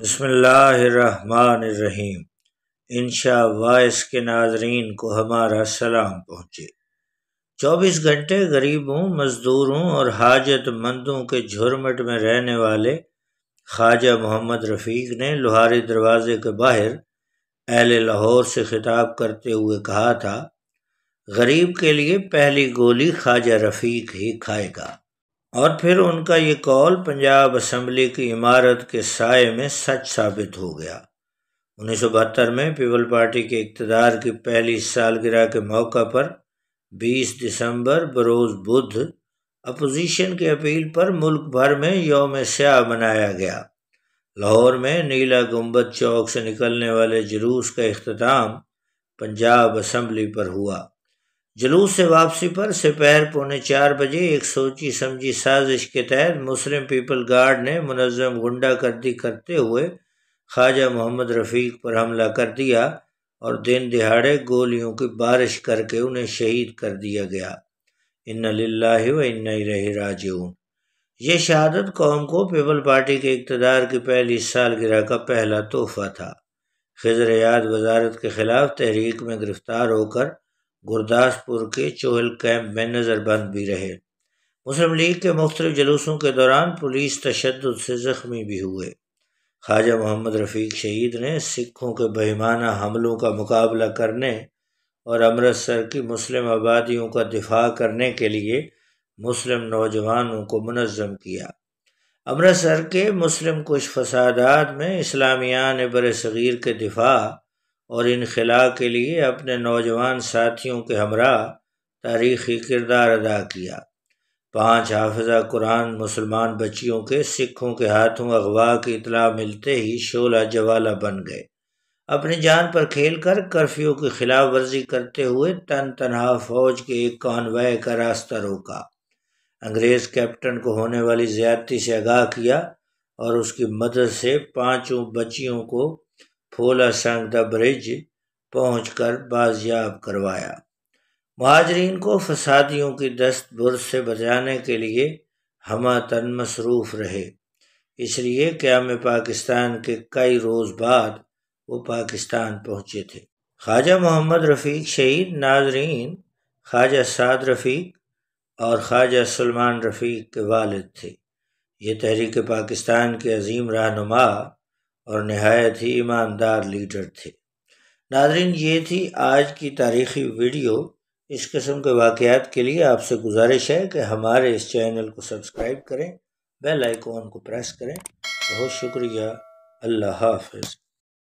बसमीम इनशा के नाजरीन को हमारा सलाम पहुँचे चौबीस घंटे गरीबों मज़दूरों और हाजतमंदों के झुरमट में रहने वाले ख्वाजा मोहम्मद रफ़ीक ने लोहारी दरवाज़े के बाहर अहल लाहौर से खिताब करते हुए कहा था गरीब के लिए पहली गोली ख्वाजा रफ़ीक ही खाएगा और फिर उनका ये कॉल पंजाब असम्बली की इमारत के साय में सच साबित हो गया उन्नीस में पीपल पार्टी के इकतदार की पहली सालगिरह के मौका पर 20 दिसंबर बरोज बुध अपोजिशन के अपील पर मुल्क भर में योम स्याह मनाया गया लाहौर में नीला गुम्बद चौक से निकलने वाले जुलूस का अख्ताम पंजाब असम्बली पर हुआ जलूस से वापसी पर दोपहर पौने चार बजे एक सोची समझी साजिश के तहत मुस्लिम पीपल गार्ड ने मुनज़म गुंडागर्दी करते हुए ख्वाजा मोहम्मद रफ़ीक पर हमला कर दिया और दिन दिहाड़े गोलियों की बारिश करके उन्हें शहीद कर दिया गया इन लाला व इन राजून ये शहादत कौम को पीपल पार्टी के इकतदार की पहली सालगिरह का पहला तोहफा था खजर याद वजारत के ख़िलाफ़ तहरीक में गिरफ़्तार होकर गुरदासपुर के चोहल कैंप में नज़रबंद भी रहे मुस्लिम लीग के मुख्तलिफ जलूसों के दौरान पुलिस तशद से ज़ख्मी भी हुए ख्वाजा मोहम्मद रफ़ीक शहीद ने सिखों के बेईमाना हमलों का मुकाबला करने और अमृतसर की मुस्लिम आबादियों का दिफा करने के लिए मुस्लिम नौजवानों को मनज़म किया अमृतसर के मुस्लिम कुछ फसादात में इस्लामिया ने बर के दिफा और खिला के लिए अपने नौजवान साथियों के हमरा तारीखी किरदार अदा किया पांच हाफजा कुरान मुसलमान बच्चियों के सिखों के हाथों अगवा की इतला मिलते ही शोला जवाला बन गए अपनी जान पर खेल कर कर्फ्यू की खिलाफ वर्जी करते हुए तन तनहा फौज के एक कॉन्वाय का रास्ता रोका अंग्रेज कैप्टन को होने वाली ज्यादती से आगाह किया और उसकी मदद से पांचों बच्चियों को फोला संग द ब्रिज पहुँच कर बाजियाब करवाया महाजरीन को फसादियों की दस्त बुर से बचाने के लिए हमातन मसरूफ़ रहे इसलिए क्याम पाकिस्तान के कई रोज़ बाद वो पाकिस्तान पहुँचे थे ख्वाजा मोहम्मद रफ़ीक शहीद नाजरीन ख्वाजा साद रफ़ीक और ख्वाजा सलमान रफ़ीक के वालिद थे ये तहरीक पाकिस्तान के अजीम रहनुमा और नहायत ही ईमानदार लीडर थे नाजरीन ये थी आज की तारीखी वीडियो इस किस्म के वाकयात के लिए आपसे गुजारिश है कि हमारे इस चैनल को सब्सक्राइब करें बेल आइकॉन को प्रेस करें बहुत शुक्रिया अल्लाह हाफिज़